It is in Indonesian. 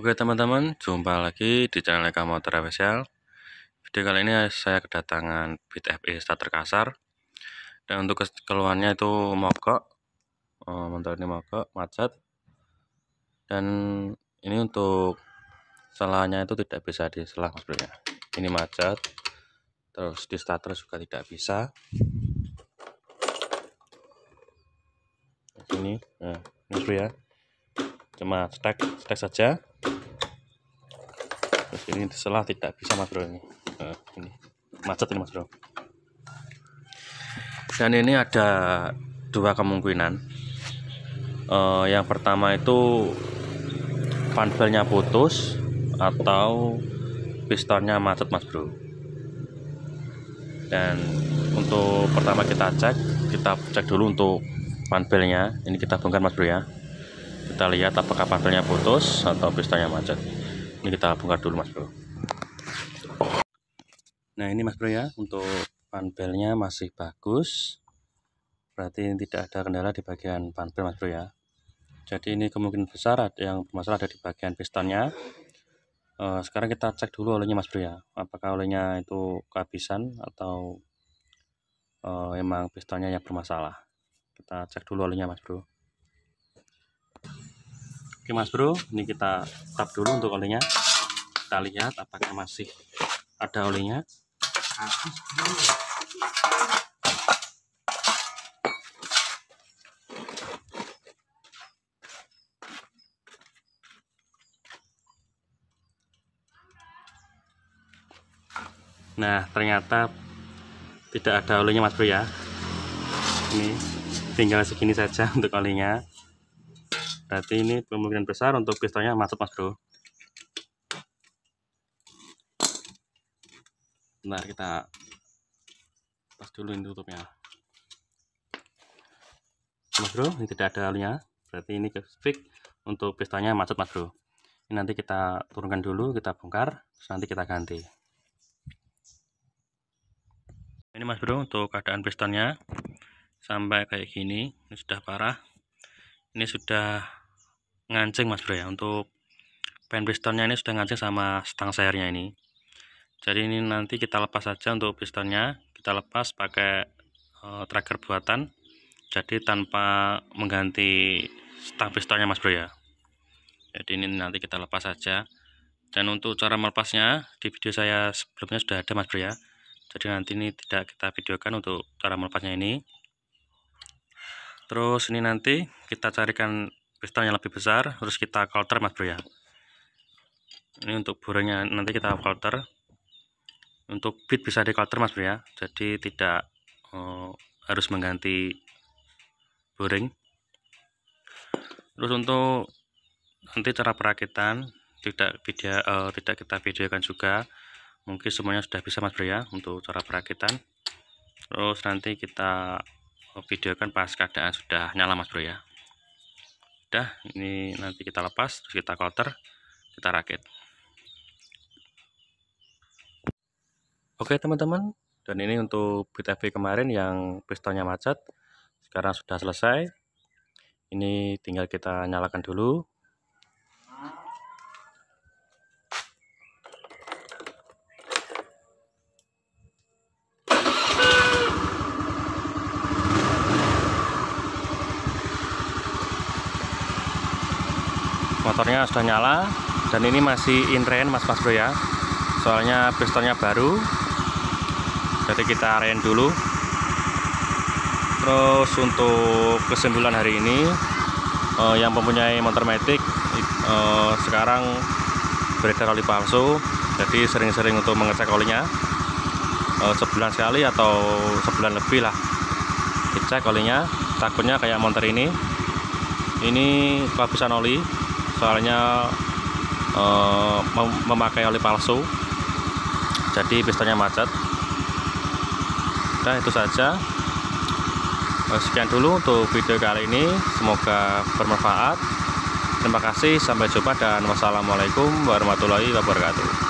Oke teman-teman, jumpa lagi di channel Eka Motor Official. Video kali ini saya kedatangan Beat FE starter kasar. Dan untuk keluhannya itu mogok, oh, motor ini mogok, macet. Dan ini untuk selahnya itu tidak bisa diselang sebenarnya. Ini macet, terus di starter juga tidak bisa. Ini, nah, ini ya, cuma stek, stek saja ini setelah tidak bisa mas bro ini nah, ini macet ini mas bro dan ini ada dua kemungkinan uh, yang pertama itu panelnya putus atau pistonnya macet mas bro dan untuk pertama kita cek kita cek dulu untuk panelnya ini kita bongkar mas bro ya kita lihat apakah panelnya putus atau pistonnya macet ini kita bongkar dulu mas bro nah ini mas bro ya untuk panbelnya masih bagus berarti tidak ada kendala di bagian panbel mas bro ya jadi ini kemungkinan besar ada yang bermasalah ada di bagian pistonnya eh, sekarang kita cek dulu olehnya mas bro ya apakah olehnya itu kehabisan atau eh, emang pistonnya yang bermasalah kita cek dulu olehnya mas bro Oke mas bro, ini kita tap dulu untuk olinya. Kita lihat apakah masih ada olinya. Nah, ternyata tidak ada olinya Mas Bro ya. Ini tinggal segini saja untuk olinya berarti ini kemungkinan besar untuk pistonnya masuk mas bro bentar kita pas dulu ini tutupnya mas bro ini tidak ada alunya berarti ini fix untuk pistonnya macet mas bro ini nanti kita turunkan dulu kita bongkar nanti kita ganti ini mas bro untuk keadaan pistonnya sampai kayak gini ini sudah parah ini sudah ngancing mas bro ya untuk pen pistonnya ini sudah ngancing sama stang sayarnya ini jadi ini nanti kita lepas saja untuk pistonnya kita lepas pakai e, tracker buatan jadi tanpa mengganti stang pistonnya mas bro ya jadi ini nanti kita lepas saja dan untuk cara melepasnya di video saya sebelumnya sudah ada mas bro ya jadi nanti ini tidak kita videokan untuk cara melepasnya ini terus ini nanti kita carikan piston yang lebih besar terus kita kalter mas bro ya ini untuk burungnya nanti kita kalter. untuk bit bisa di kalter mas bro ya jadi tidak oh, harus mengganti boring terus untuk nanti cara perakitan tidak video uh, tidak kita videokan juga mungkin semuanya sudah bisa mas bro ya untuk cara perakitan terus nanti kita eh, videokan pas keadaan sudah nyala mas bro ya udah ini nanti kita lepas terus kita counter kita rakit oke teman-teman dan ini untuk BTV kemarin yang pistonnya macet sekarang sudah selesai ini tinggal kita nyalakan dulu motornya sudah nyala dan ini masih in range mas mas bro ya soalnya pistonnya baru jadi kita rain dulu terus untuk kesimpulan hari ini eh, yang mempunyai motor matic eh, sekarang beredar oli palsu jadi sering-sering untuk mengecek olinya eh, sebulan sekali atau sebulan lebih lah dicek olinya takutnya kayak motor ini ini kehabisan oli soalnya uh, eh, memakai oli palsu jadi pistonnya macet nah itu saja eh, sekian dulu untuk video kali ini semoga bermanfaat terima kasih sampai jumpa dan wassalamualaikum warahmatullahi wabarakatuh